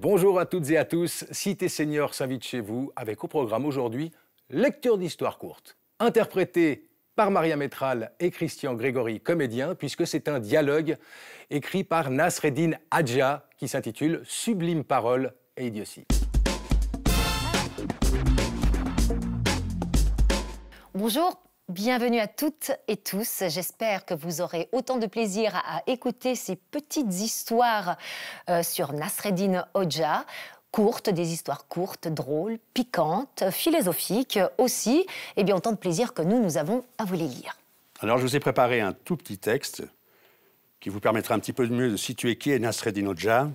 Bonjour à toutes et à tous, Cité Seigneur s'invite chez vous avec au programme aujourd'hui Lecture d'histoire courte, interprétée par Maria Métral et Christian Grégory, comédien, puisque c'est un dialogue écrit par Nasreddin Adja qui s'intitule Sublime parole et idiotie. Bonjour, Bienvenue à toutes et tous. J'espère que vous aurez autant de plaisir à écouter ces petites histoires euh, sur Nasreddin Hoxha. Courtes, des histoires courtes, drôles, piquantes, philosophiques aussi. et eh bien, autant de plaisir que nous, nous avons à vous les lire. Alors, je vous ai préparé un tout petit texte qui vous permettra un petit peu de mieux de situer qui est Nasreddin Hoxha,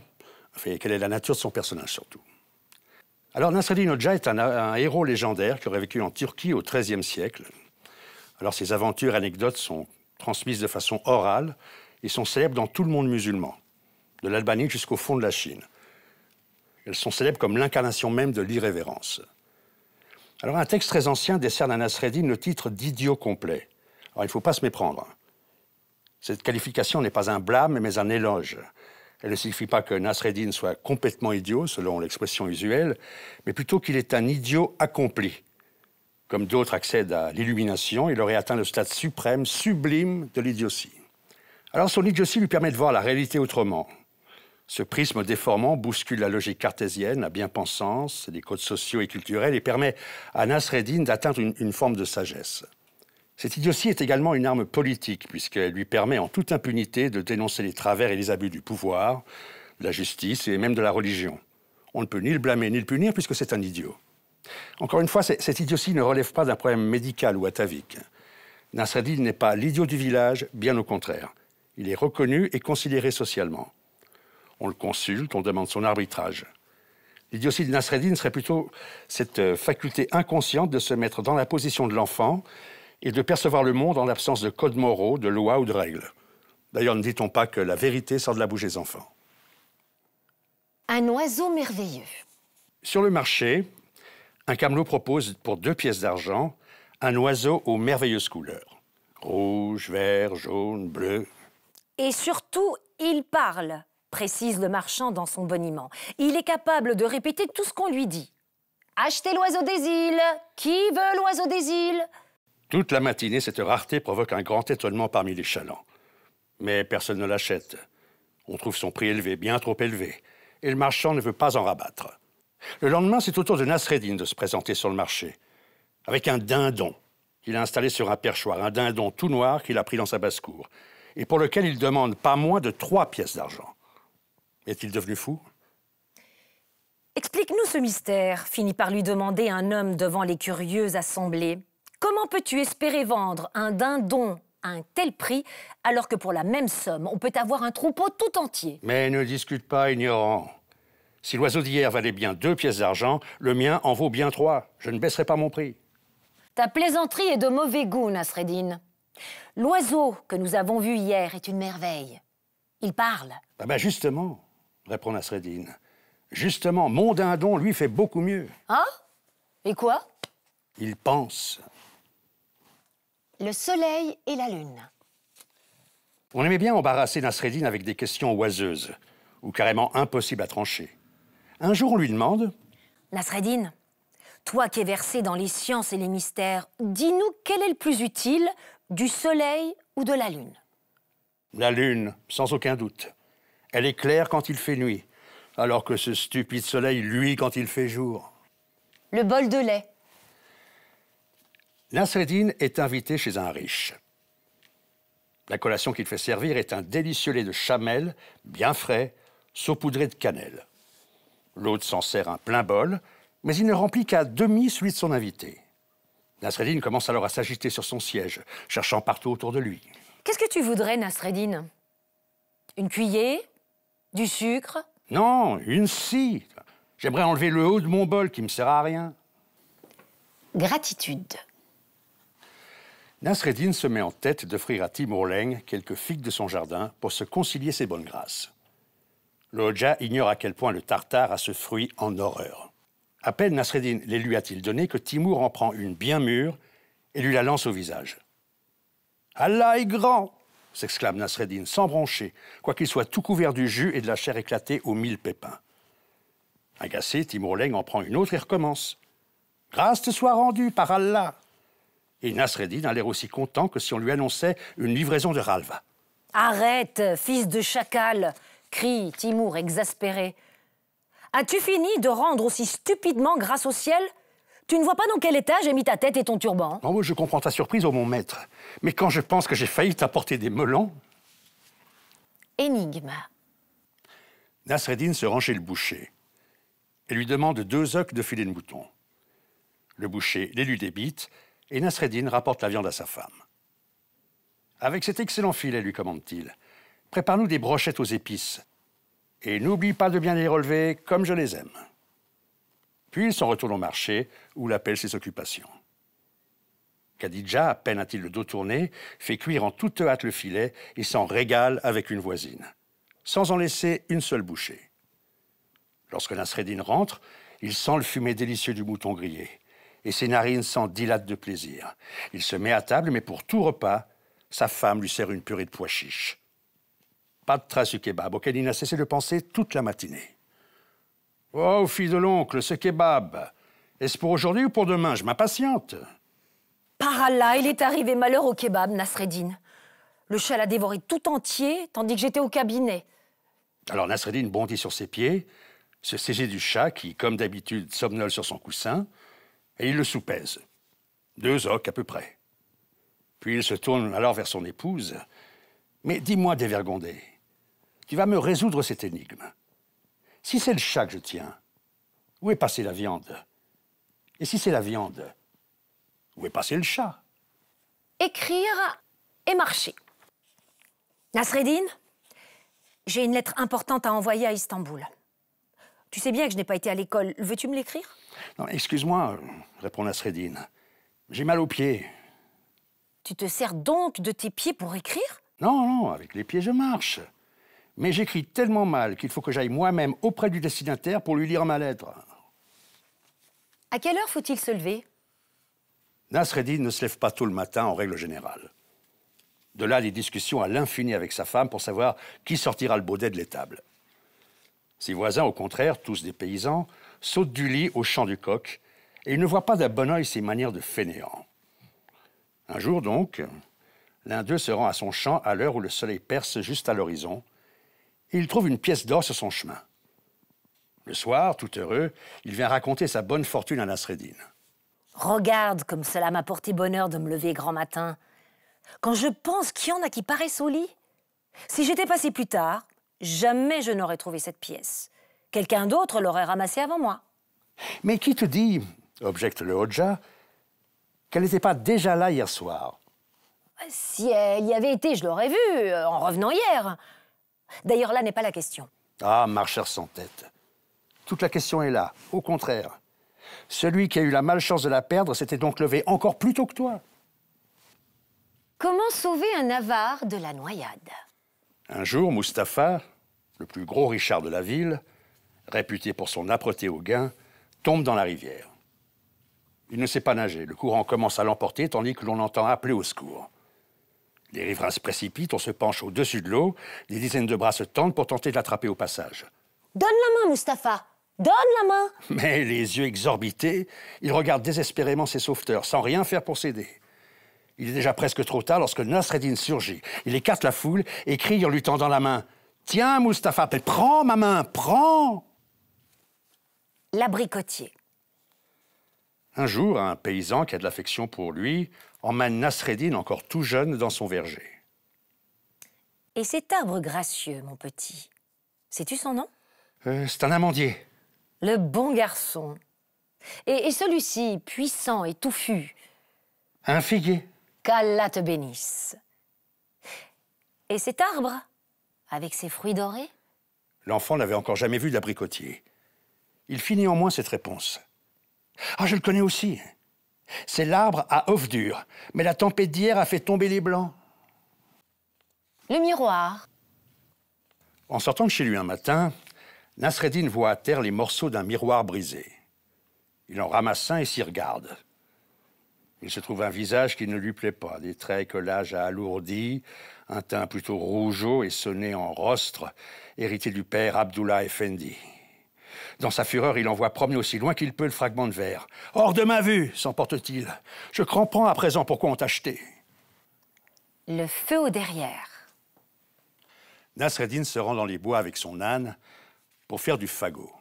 enfin, quelle est la nature de son personnage surtout. Alors, Nasreddin Hoxha est un, un héros légendaire qui aurait vécu en Turquie au XIIIe siècle alors ces aventures, anecdotes sont transmises de façon orale et sont célèbres dans tout le monde musulman, de l'Albanie jusqu'au fond de la Chine. Elles sont célèbres comme l'incarnation même de l'irrévérence. Alors un texte très ancien décerne à Nasreddin le titre d'idiot complet. Alors il ne faut pas se méprendre. Cette qualification n'est pas un blâme, mais un éloge. Elle ne signifie pas que Nasreddin soit complètement idiot, selon l'expression usuelle, mais plutôt qu'il est un idiot accompli, comme d'autres accèdent à l'illumination, il aurait atteint le stade suprême, sublime de l'idiotie. Alors son idiotie lui permet de voir la réalité autrement. Ce prisme déformant bouscule la logique cartésienne, la bien-pensance, les codes sociaux et culturels et permet à Nasreddin d'atteindre une, forme de sagesse. Cette idiotie est également une arme politique, puisqu'elle lui permet en toute impunité de dénoncer les travers et les abus du pouvoir, de la justice et même de la religion. On ne peut ni le blâmer ni le punir, puisque c'est un idiot. Encore une fois, cette idiotie ne relève pas d'un problème médical ou atavique. Nasreddin n'est pas l'idiot du village, bien au contraire. Il est reconnu et considéré socialement. On le consulte, on demande son arbitrage. L'idiotie de Nasreddin serait plutôt cette euh, faculté inconsciente de se mettre dans la position de l'enfant et de percevoir le monde en l'absence de codes moraux, de lois ou de règles. D'ailleurs, ne dit-on pas que la vérité sort de la bouche des enfants. Un oiseau merveilleux. Sur le marché, un camelot propose pour deux pièces d'argent un oiseau aux merveilleuses couleurs. Rouge, vert, jaune, bleu. Et surtout, il parle, précise le marchand dans son boniment. Il est capable de répéter tout ce qu'on lui dit. Achetez l'oiseau des îles Qui veut l'oiseau des îles Toute la matinée, cette rareté provoque un grand étonnement parmi les chalands. Mais personne ne l'achète. On trouve son prix élevé, bien trop élevé, et le marchand ne veut pas en rabattre. Le lendemain, c'est au tour de Nasreddin de se présenter sur le marché, avec un dindon qu'il a installé sur un perchoir, un dindon tout noir qu'il a pris dans sa basse-cour, et pour lequel il demande pas moins de trois pièces d'argent. Est-il devenu fou Explique-nous ce mystère, finit par lui demander un homme devant les curieux assemblées. Comment peux-tu espérer vendre un dindon à un tel prix, alors que pour la même somme, on peut avoir un troupeau tout entier Mais ne discute pas, ignorant. Si l'oiseau d'hier valait bien deux pièces d'argent, le mien en vaut bien trois. Je ne baisserai pas mon prix. Ta plaisanterie est de mauvais goût, Nasreddin. L'oiseau que nous avons vu hier est une merveille. Il parle. Ah ben justement, répond Nasreddin. Justement, mon dindon, lui, fait beaucoup mieux. Hein Et quoi Il pense. Le soleil et la lune. On aimait bien embarrasser Nasreddin avec des questions oiseuses, ou carrément impossibles à trancher. Un jour, on lui demande Nasreddin, toi qui es versé dans les sciences et les mystères, dis-nous quel est le plus utile, du soleil ou de la lune La lune, sans aucun doute. Elle est claire quand il fait nuit, alors que ce stupide soleil, lui, quand il fait jour. Le bol de lait. Nasreddin est invité chez un riche. La collation qu'il fait servir est un délicieux lait de chamel, bien frais, saupoudré de cannelle. L'autre s'en sert un plein bol, mais il ne remplit qu'à demi celui de son invité. Nasreddin commence alors à s'agiter sur son siège, cherchant partout autour de lui. Qu'est-ce que tu voudrais, Nasreddin Une cuillère? Du sucre Non, une scie. J'aimerais enlever le haut de mon bol qui me sert à rien. Gratitude. Nasreddin se met en tête d'offrir à Timurleng quelques figues de son jardin pour se concilier ses bonnes grâces. Lodja ignore à quel point le Tartare a ce fruit en horreur. À peine Nasreddin les lui a-t-il donné que Timour en prend une bien mûre et lui la lance au visage. Allah est grand s'exclame Nasreddin sans broncher, quoiqu'il soit tout couvert du jus et de la chair éclatée aux mille pépins. Agacé, Timour Leng en prend une autre et recommence. Grâce te soit rendue par Allah Et Nasreddin a l'air aussi content que si on lui annonçait une livraison de ralva. Arrête, fils de chacal crie Timour exaspéré. As-tu fini de rendre aussi stupidement grâce au ciel Tu ne vois pas dans quel état j'ai mis ta tête et ton turban Oh, je comprends ta surprise, ô mon maître. Mais quand je pense que j'ai failli t'apporter des melons. Énigme. Nasreddin se rend chez le boucher et lui demande deux ocs de filet de mouton. Le boucher l'élu débite et Nasreddin rapporte la viande à sa femme. Avec cet excellent filet, lui commande-t-il, Prépare-nous des brochettes aux épices. Et n'oublie pas de bien les relever comme je les aime. Puis il s'en retourne au marché où l'appelle ses occupations. Khadija, à peine a-t-il le dos tourné, fait cuire en toute hâte le filet et s'en régale avec une voisine, sans en laisser une seule bouchée. Lorsque Nasreddin rentre, il sent le fumet délicieux du mouton grillé, et ses narines s'en dilatent de plaisir. Il se met à table, mais pour tout repas, sa femme lui sert une purée de pois chiches. Pas de trace du kebab, auquel il n'a cessé de penser toute la matinée. Oh, fille de l'oncle, ce kebab Est-ce pour aujourd'hui ou pour demain Je m'impatiente. Par Allah, il est arrivé malheur au kebab, Nasreddin. Le chat l'a dévoré tout entier, tandis que j'étais au cabinet. Alors Nasreddin bondit sur ses pieds, se saisit du chat qui, comme d'habitude, somnole sur son coussin, et il le soupèse. Deux ocs à peu près. Puis il se tourne alors vers son épouse. Mais dis-moi, dévergondé, tu va me résoudre cette énigme. Si c'est le chat que je tiens, où est passée la viande Et si c'est la viande, où est passé le chat Écrire et marcher. Nasreddin, j'ai une lettre importante à envoyer à Istanbul. Tu sais bien que je n'ai pas été à l'école. Veux-tu me l'écrire Non, excuse-moi, répond Nasreddin. J'ai mal aux pieds. Tu te sers donc de tes pieds pour écrire Non, non, avec les pieds je marche mais j'écris tellement mal qu'il faut que j'aille moi-même auprès du destinataire pour lui lire ma lettre. À quelle heure faut-il se lever Nasreddin ne se lève pas tôt le matin en règle générale. De là les discussions à l'infini avec sa femme pour savoir qui sortira le baudet de l'étable. Ses voisins, au contraire, tous des paysans, sautent du lit au champ du coq et ils ne voient pas d'un bon oeil ses manières de fainéant. Un jour donc, l'un d'eux se rend à son champ à l'heure où le soleil perce juste à l'horizon il trouve une pièce d'or sur son chemin. Le soir, tout heureux, il vient raconter sa bonne fortune à Nasreddin. Regarde comme cela m'a porté bonheur de me lever grand matin. Quand je pense qu'il y en a qui paraissent au lit. Si j'étais passé plus tard, jamais je n'aurais trouvé cette pièce. Quelqu'un d'autre l'aurait ramassée avant moi. Mais qui te dit, objecte le Hodja, qu'elle n'était pas déjà là hier soir Si elle y avait été, je l'aurais vue, euh, en revenant hier. D'ailleurs, là n'est pas la question. Ah, marcheur sans tête. Toute la question est là. Au contraire. Celui qui a eu la malchance de la perdre s'était donc levé encore plus tôt que toi. Comment sauver un avare de la noyade Un jour, Mustapha, le plus gros Richard de la ville, réputé pour son âpreté au gain, tombe dans la rivière. Il ne sait pas nager, le courant commence à l'emporter tandis que l'on entend appeler au secours. Les riverains se précipitent, on se penche au-dessus de l'eau, des dizaines de bras se tendent pour tenter de l'attraper au passage. Donne la main, Mustapha Donne la main Mais les yeux exorbités, il regarde désespérément ses sauveteurs, sans rien faire pour s'aider. Il est déjà presque trop tard lorsque Nasreddin surgit. Il écarte la foule et crie en lui tendant la main. Tiens, Mustapha, prends ma main, prends L'abricotier. Un jour, un paysan qui a de l'affection pour lui emmène Nasreddin, encore tout jeune, dans son verger. Et cet arbre gracieux, mon petit, sais-tu son nom euh, C'est un amandier. Le bon garçon. Et, celui-ci, puissant et touffu Un figuier. Qu'Allah te bénisse. Et cet arbre, avec ses fruits dorés L'enfant n'avait encore jamais vu d'abricotier. Il fit néanmoins cette réponse. Ah, je le connais aussi. C'est l'arbre à offre dur, mais la tempête d'hier a fait tomber les blancs. Le miroir. En sortant de chez lui un matin, Nasreddin voit à terre les morceaux d'un miroir brisé. Il en ramasse un et s'y regarde. Il se trouve un visage qui ne lui plaît pas, des traits que l'âge a alourdis, un teint plutôt rougeau et sonné en rostre, hérité du père Abdullah Effendi. Dans sa fureur, il envoie promener aussi loin qu'il peut le fragment de verre. Hors de ma vue s'emporte-t-il. Je comprends à présent pourquoi on t'a acheté. Le feu au derrière. Nasreddin se rend dans les bois avec son âne pour faire du fagot.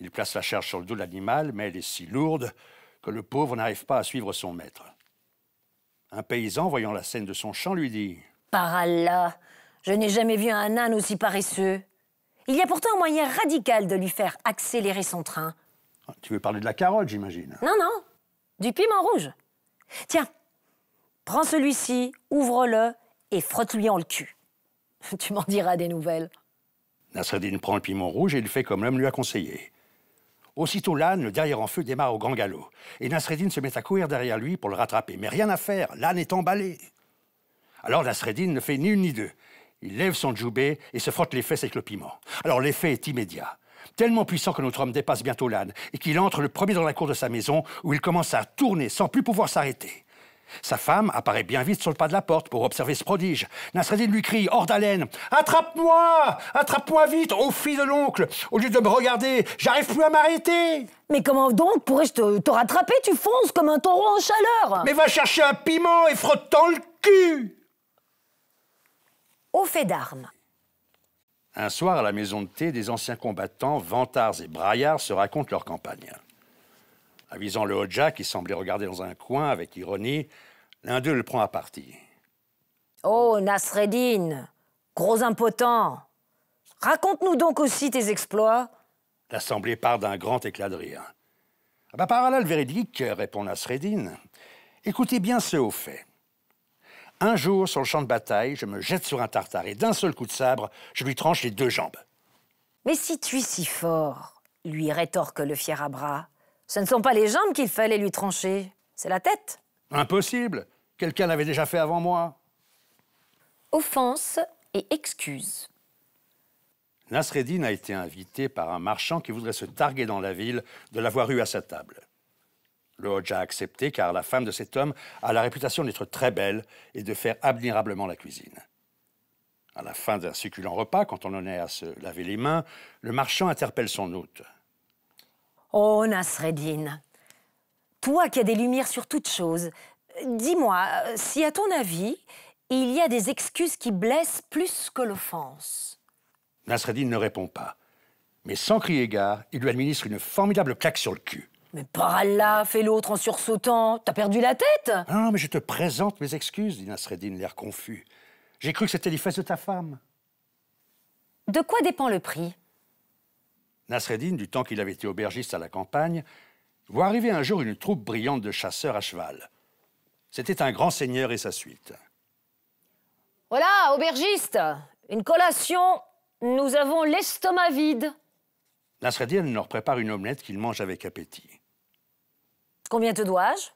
Il place la charge sur le dos de l'animal, mais elle est si lourde que le pauvre n'arrive pas à suivre son maître. Un paysan, voyant la scène de son champ, lui dit Par Allah, je n'ai jamais vu un âne aussi paresseux. Il y a pourtant un moyen radical de lui faire accélérer son train. Ah, tu veux parler de la carotte, j'imagine Non, non, du piment rouge. Tiens, prends celui-ci, ouvre-le et frotte-lui en le cul. Tu m'en diras des nouvelles. Nasreddin prend le piment rouge et le fait comme l'homme lui a conseillé. Aussitôt l'âne, le derrière en feu démarre au grand galop. Et Nasreddin se met à courir derrière lui pour le rattraper. Mais rien à faire, l'âne est emballé. Alors Nasreddin ne fait ni une ni deux. Il lève son djoubé et se frotte les fesses avec le piment. Alors l'effet est immédiat. Tellement puissant que notre homme dépasse bientôt l'âne et qu'il entre le premier dans la cour de sa maison où il commence à tourner sans plus pouvoir s'arrêter. Sa femme apparaît bien vite sur le pas de la porte pour observer ce prodige. Nasreddin lui crie, hors d'haleine Attrape-moi Attrape-moi vite, ô fille de l'oncle Au lieu de me regarder, j'arrive plus à m'arrêter Mais comment donc pourrais-je te, rattraper Tu fonces comme un taureau en chaleur Mais va chercher un piment et frotte-t'en le cul au fait d'armes. Un soir, à la maison de thé, des anciens combattants, vantards et braillards, se racontent leur campagne. Avisant le hoja, qui semblait regarder dans un coin avec ironie, l'un d'eux le prend à partie. Oh, Nasreddin, gros impotent, raconte-nous donc aussi tes exploits. L'assemblée part d'un grand éclat de rire. Parallèle ah bah, par le véridique, répond Nasreddin, écoutez bien ce haut fait. Un jour, sur le champ de bataille, je me jette sur un tartare et d'un seul coup de sabre, je lui tranche les deux jambes. Mais si tu es si fort, lui rétorque le fier à bras, ce ne sont pas les jambes qu'il fallait lui trancher, c'est la tête. Impossible Quelqu'un l'avait déjà fait avant moi. Offense et excuse. Nasreddin a été invité par un marchand qui voudrait se targuer dans la ville de l'avoir eu à sa table. Le a accepté car la femme de cet homme a la réputation d'être très belle et de faire admirablement la cuisine. À la fin d'un succulent repas, quand on en est à se laver les mains, le marchand interpelle son hôte. Oh, Nasreddin, toi qui as des lumières sur toutes choses, dis-moi si, à ton avis, il y a des excuses qui blessent plus que l'offense. Nasreddin ne répond pas, mais sans crier gare, il lui administre une formidable claque sur le cul. Mais par Allah, fait l'autre en sursautant. T'as perdu la tête Non, mais je te présente mes excuses, dit Nasreddin, l'air confus. J'ai cru que c'était les fesses de ta femme. De quoi dépend le prix Nasreddin, du temps qu'il avait été aubergiste à la campagne, voit arriver un jour une troupe brillante de chasseurs à cheval. C'était un grand seigneur et sa suite. Voilà, aubergiste, une collation. Nous avons l'estomac vide. Nasreddin leur prépare une omelette qu'il mange avec appétit. Combien te dois-je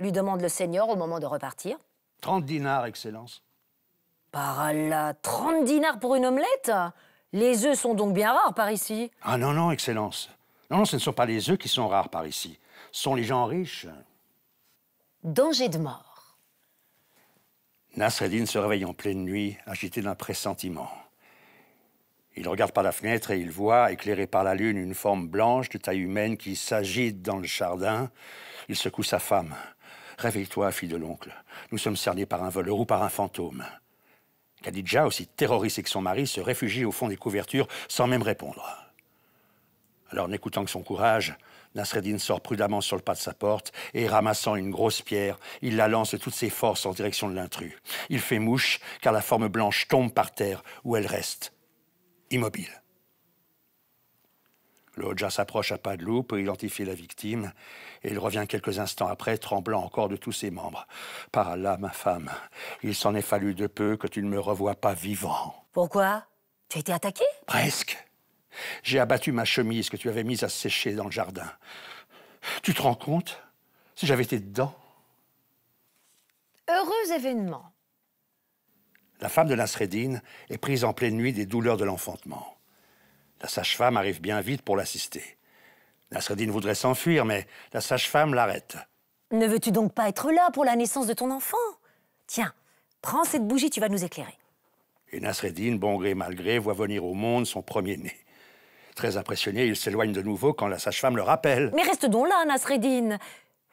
lui demande le seigneur au moment de repartir. 30 dinars, Excellence. Par là, 30 dinars pour une omelette Les œufs sont donc bien rares par ici. Ah non, non, Excellence. Non, non, ce ne sont pas les œufs qui sont rares par ici. Ce sont les gens riches. Danger de mort. Nasreddin se réveille en pleine nuit, agité d'un pressentiment. Il regarde par la fenêtre et il voit, éclairé par la lune, une forme blanche de taille humaine qui s'agite dans le jardin. Il secoue sa femme. Réveille-toi, fille de l'oncle. Nous sommes cernés par un voleur ou par un fantôme. Khadija, aussi terrorisée que son mari, se réfugie au fond des couvertures sans même répondre. Alors, n'écoutant que son courage, Nasreddin sort prudemment sur le pas de sa porte et, ramassant une grosse pierre, il la lance de toutes ses forces en direction de l'intrus. Il fait mouche, car la forme blanche tombe par terre, où elle reste, immobile. Lodja s'approche à pas de loup pour identifier la victime, et il revient quelques instants après, tremblant encore de tous ses membres. Par là, ma femme, il s'en est fallu de peu que tu ne me revois pas vivant. Pourquoi Tu as été attaqué Presque. J'ai abattu ma chemise que tu avais mise à sécher dans le jardin. Tu te rends compte Si j'avais été dedans Heureux événement la femme de Nasreddin est prise en pleine nuit des douleurs de l'enfantement. La sage-femme arrive bien vite pour l'assister. Nasreddin voudrait s'enfuir, mais la sage-femme l'arrête. Ne veux-tu donc pas être là pour la naissance de ton enfant Tiens, prends cette bougie, tu vas nous éclairer. Et Nasreddin, bon gré mal gré, voit venir au monde son premier-né. Très impressionné, il s'éloigne de nouveau quand la sage-femme le rappelle. Mais reste donc là, Nasreddin.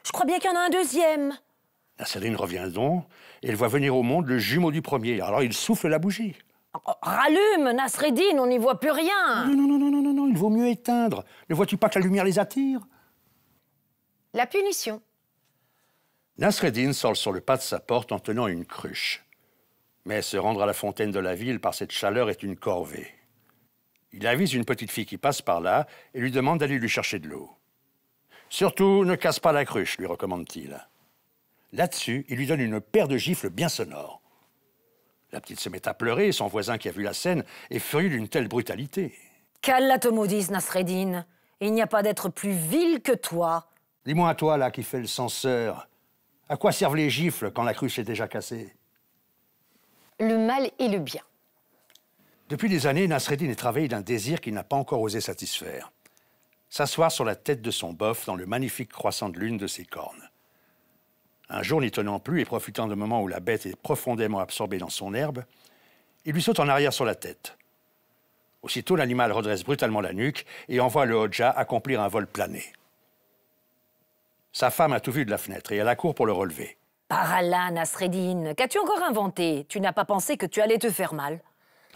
Je crois bien qu'il y en a un deuxième. Nasreddin revient donc et elle voit venir au monde le jumeau du premier. Alors il souffle la bougie. Oh, rallume, Nasreddin, on n'y voit plus rien. Non, non, non, non, non, non, il vaut mieux éteindre. Ne vois-tu pas que la lumière les attire La punition. Nasreddin sort sur le pas de sa porte en tenant une cruche. Mais se rendre à la fontaine de la ville par cette chaleur est une corvée. Il avise une petite fille qui passe par là et lui demande d'aller lui chercher de l'eau. Surtout, ne casse pas la cruche, lui recommande-t-il. Là-dessus, il lui donne une paire de gifles bien sonores. La petite se met à pleurer, son voisin qui a vu la scène est furieux d'une telle brutalité. Qu'Allah te maudisse, Nasreddin. Il n'y a pas d'être plus vil que toi. Dis-moi à toi, là, qui fais le censeur, à quoi servent les gifles quand la cruche est déjà cassée Le mal et le bien. Depuis des années, Nasreddin est travaillé d'un désir qu'il n'a pas encore osé satisfaire. S'asseoir sur la tête de son boeuf dans le magnifique croissant de lune de ses cornes. Un jour, n'y tenant plus et profitant d'un moment où la bête est profondément absorbée dans son herbe, il lui saute en arrière sur la tête. Aussitôt, l'animal redresse brutalement la nuque et envoie le Hoja accomplir un vol plané. Sa femme a tout vu de la fenêtre et elle cour pour le relever. Par Allah, Nasreddin, qu'as-tu encore inventé Tu n'as pas pensé que tu allais te faire mal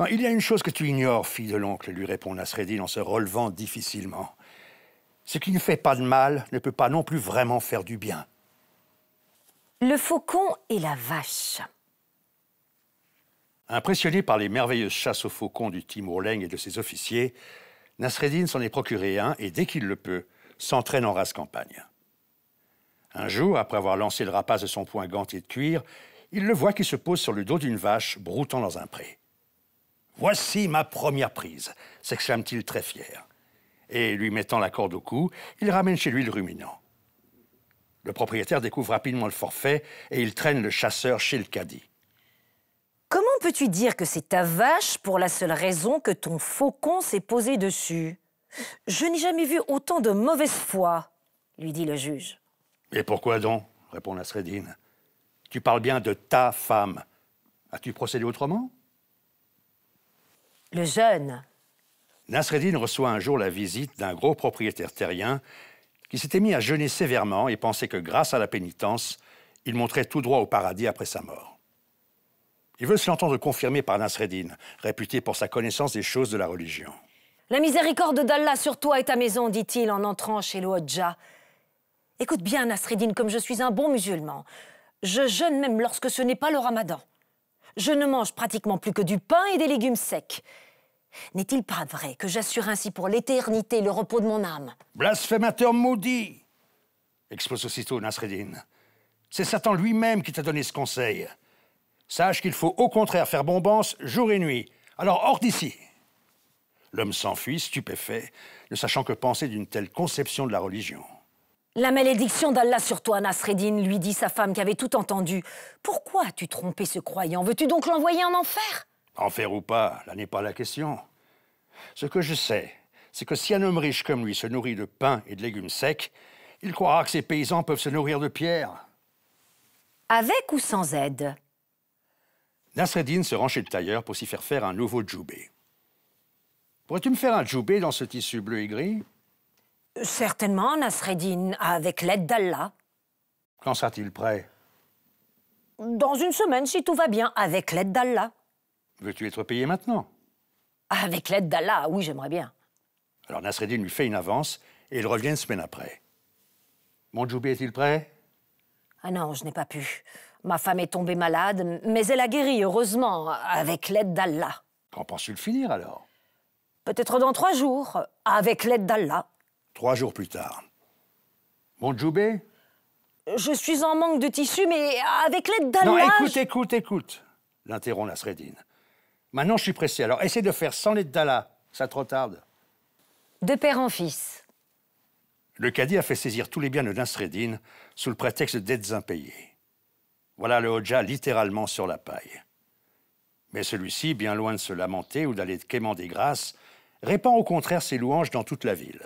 Il y a une chose que tu ignores, fille de l'oncle, lui répond Nasreddin en se relevant difficilement. Ce qui ne fait pas de mal ne peut pas non plus vraiment faire du bien. Le faucon et la vache. Impressionné par les merveilleuses chasses aux faucons du Timourleng et de ses officiers, Nasreddin s'en est procuré un et, dès qu'il le peut, s'entraîne en race campagne. Un jour, après avoir lancé le rapace de son poing ganté de cuir, il le voit qui se pose sur le dos d'une vache broutant dans un pré. Voici ma première prise, s'exclame-t-il très fier. Et lui mettant la corde au cou, il ramène chez lui le ruminant. Le propriétaire découvre rapidement le forfait et il traîne le chasseur chez le caddie. Comment peux-tu dire que c'est ta vache pour la seule raison que ton faucon s'est posé dessus Je n'ai jamais vu autant de mauvaise foi, lui dit le juge. Et pourquoi donc répond Nasreddin. Tu parles bien de ta femme. As-tu procédé autrement Le jeune. Nasreddin reçoit un jour la visite d'un gros propriétaire terrien qui s'était mis à jeûner sévèrement et pensait que grâce à la pénitence, il monterait tout droit au paradis après sa mort. Il veut se l'entendre confirmer par Nasreddin, réputé pour sa connaissance des choses de la religion. La miséricorde d'Allah sur toi et ta maison, dit-il en entrant chez le Écoute bien, Nasreddin, comme je suis un bon musulman, je jeûne même lorsque ce n'est pas le ramadan. Je ne mange pratiquement plus que du pain et des légumes secs. N'est-il pas vrai que j'assure ainsi pour l'éternité le repos de mon âme Blasphémateur maudit explose aussitôt Nasreddin. C'est Satan lui-même qui t'a donné ce conseil. Sache qu'il faut au contraire faire bombance jour et nuit. Alors hors d'ici L'homme s'enfuit, stupéfait, ne sachant que penser d'une telle conception de la religion. La malédiction d'Allah sur toi, Nasreddin, lui dit sa femme qui avait tout entendu. Pourquoi as-tu trompé ce croyant Veux-tu donc l'envoyer en enfer en faire ou pas, là n'est pas la question. Ce que je sais, c'est que si un homme riche comme lui se nourrit de pain et de légumes secs, il croira que ses paysans peuvent se nourrir de pierres. Avec ou sans aide Nasreddin se rend chez le tailleur pour s'y faire faire un nouveau djoubé. Pourrais-tu me faire un djoubé dans ce tissu bleu et gris Certainement, Nasreddin, avec l'aide d'Allah. Quand sera-t-il prêt Dans une semaine, si tout va bien, avec l'aide d'Allah. Veux-tu être payé maintenant Avec l'aide d'Allah, oui, j'aimerais bien. Alors Nasreddin lui fait une avance et il revient une semaine après. Mon Djoubé est-il prêt Ah non, je n'ai pas pu. Ma femme est tombée malade, mais elle a guéri, heureusement, avec l'aide d'Allah. Quand penses-tu le finir alors Peut-être dans trois jours, avec l'aide d'Allah. Trois jours plus tard. Mon Djoubé Je suis en manque de tissu, mais avec l'aide d'Allah. Non, écoute, écoute, écoute, l'interrompt Nasreddin. Maintenant, je suis pressé. Alors, essayez de faire sans les Dala. Ça trop tarde. De père en fils. Le cadi a fait saisir tous les biens de Nasreddin sous le prétexte d'aides impayées. Voilà le Hodja littéralement sur la paille. Mais celui-ci, bien loin de se lamenter ou d'aller des grâce, répand au contraire ses louanges dans toute la ville.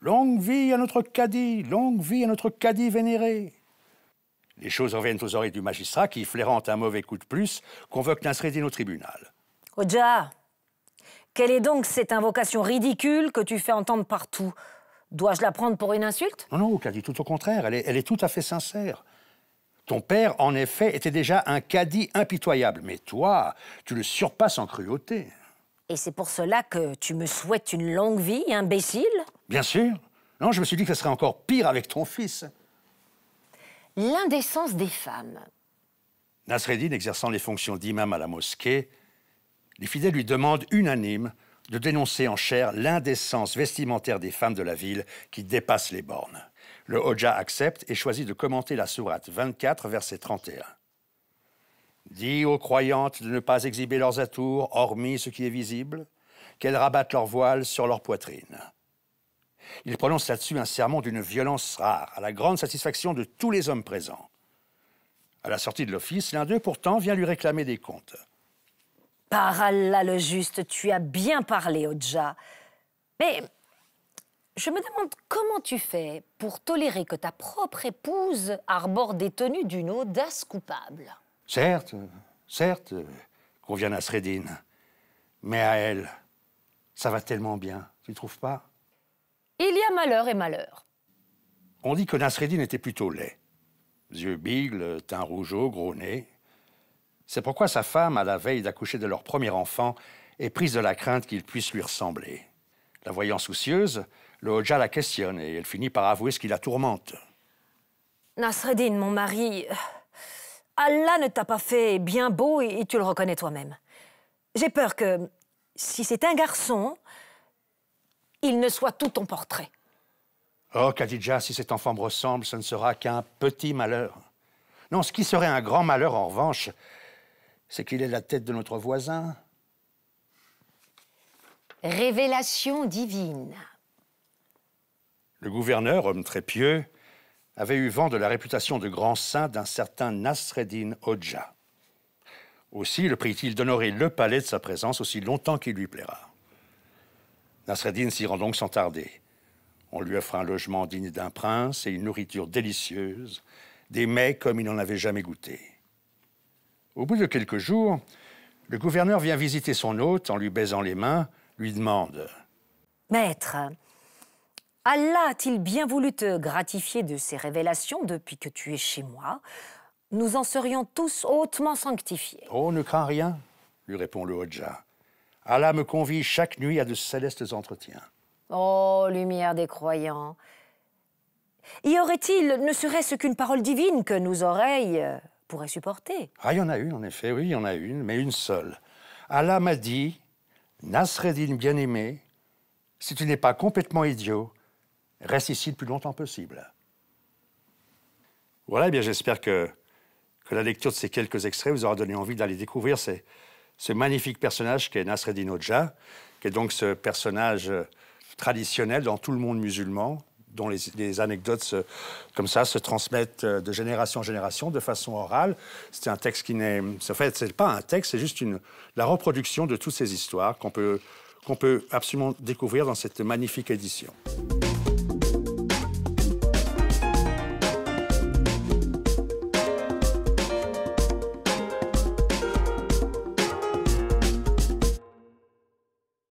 Longue vie à notre cadi, longue vie à notre cadi vénéré. Les choses reviennent aux oreilles du magistrat qui, flairant un mauvais coup de plus, convoque Nasreddin au tribunal. Oja, quelle est donc cette invocation ridicule que tu fais entendre partout Dois-je la prendre pour une insulte Non, non, Kadhi, tout au contraire, elle est, tout à fait sincère. Ton père, en effet, était déjà un caddie impitoyable, mais toi, tu le surpasses en cruauté. Et c'est pour cela que tu me souhaites une longue vie, imbécile Bien sûr. Non, je me suis dit que ce serait encore pire avec ton fils. L'indécence des femmes. Nasreddin, exerçant les fonctions d'imam à la mosquée, les fidèles lui demandent unanime de dénoncer en chair l'indécence vestimentaire des femmes de la ville qui dépasse les bornes. Le Hoja accepte et choisit de commenter la sourate 24, verset 31. Dis aux croyantes de ne pas exhiber leurs atours, hormis ce qui est visible, qu'elles rabattent leurs voiles sur leur poitrine. Il prononce là-dessus un sermon d'une violence rare, à la grande satisfaction de tous les hommes présents. À la sortie de l'office, l'un d'eux pourtant vient lui réclamer des comptes. Par Allah le juste, tu as bien parlé, Oja. Mais je me demande comment tu fais pour tolérer que ta propre épouse arbore des tenues d'une audace coupable. Certes, certes, convient à Mais à elle, ça va tellement bien, tu ne trouves pas Il y a malheur et malheur. On dit que Nasreddin était plutôt laid. Yeux bigles, teint rougeau, gros nez. C'est pourquoi sa femme, à la veille d'accoucher de leur premier enfant, est prise de la crainte qu'il puisse lui ressembler. La voyant soucieuse, le Hoja la questionne et elle finit par avouer ce qui la tourmente. Nasreddin, mon mari, Allah ne t'a pas fait bien beau et tu le reconnais toi-même. J'ai peur que, si c'est un garçon, il ne soit tout ton portrait. Oh, Khadija, si cet enfant me ressemble, ce ne sera qu'un petit malheur. Non, ce qui serait un grand malheur, en revanche, c'est qu'il est la tête de notre voisin. Révélation divine. Le gouverneur, homme très pieux, avait eu vent de la réputation de grand saint d'un certain Nasreddin Hodja. Aussi le prit il d'honorer le palais de sa présence aussi longtemps qu'il lui plaira. Nasreddin s'y rend donc sans tarder. On lui offre un logement digne d'un prince et une nourriture délicieuse, des mets comme il n'en avait jamais goûté. Au bout de quelques jours, le gouverneur vient visiter son hôte en lui baisant les mains, lui demande Maître, Allah a-t-il bien voulu te gratifier de ses révélations depuis que tu es chez moi Nous en serions tous hautement sanctifiés. Oh, ne crains rien, lui répond le Hodja. Allah me convie chaque nuit à de célestes entretiens. Oh, lumière des croyants Y aurait-il ne serait-ce qu'une parole divine que nos oreilles ah, il y en a une, en effet, oui, il y en a une, mais une seule. Allah m'a dit, Nasreddin bien-aimé, si tu n'es pas complètement idiot, reste ici le plus longtemps possible. Voilà, eh bien j'espère que, la lecture de ces quelques extraits vous aura donné envie d'aller découvrir ce magnifique personnage qui est Nasreddin Hoxha, qui est donc ce personnage euh, traditionnel dans tout le monde musulman, dont les, anecdotes comme ça se transmettent euh, de génération en génération de façon orale. C'est un texte qui n'est, en fait, c'est pas un texte, c'est juste la reproduction de toutes ces histoires qu'on peut absolument découvrir dans cette magnifique édition.